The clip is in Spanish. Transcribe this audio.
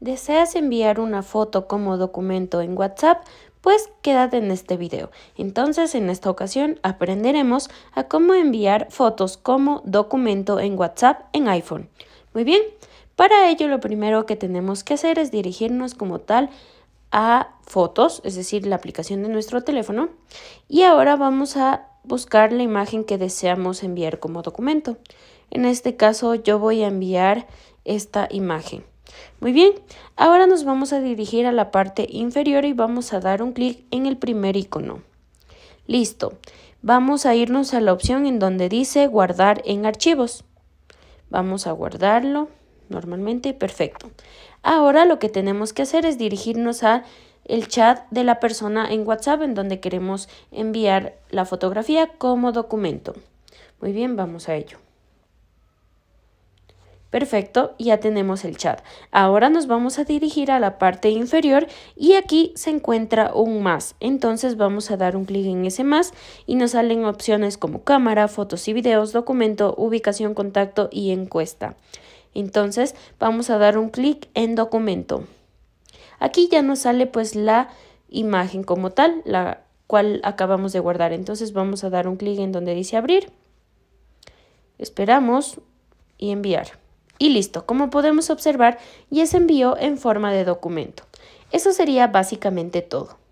¿Deseas enviar una foto como documento en WhatsApp? Pues quédate en este video. Entonces en esta ocasión aprenderemos a cómo enviar fotos como documento en WhatsApp en iPhone. Muy bien, para ello lo primero que tenemos que hacer es dirigirnos como tal a fotos, es decir, la aplicación de nuestro teléfono. Y ahora vamos a buscar la imagen que deseamos enviar como documento. En este caso yo voy a enviar esta imagen. Muy bien, ahora nos vamos a dirigir a la parte inferior y vamos a dar un clic en el primer icono. Listo, vamos a irnos a la opción en donde dice guardar en archivos. Vamos a guardarlo normalmente, perfecto. Ahora lo que tenemos que hacer es dirigirnos al chat de la persona en WhatsApp en donde queremos enviar la fotografía como documento. Muy bien, vamos a ello. Perfecto, ya tenemos el chat. Ahora nos vamos a dirigir a la parte inferior y aquí se encuentra un más. Entonces vamos a dar un clic en ese más y nos salen opciones como cámara, fotos y videos, documento, ubicación, contacto y encuesta. Entonces vamos a dar un clic en documento. Aquí ya nos sale pues la imagen como tal, la cual acabamos de guardar. Entonces vamos a dar un clic en donde dice abrir. Esperamos y enviar. Y listo, como podemos observar, ya se envió en forma de documento. Eso sería básicamente todo.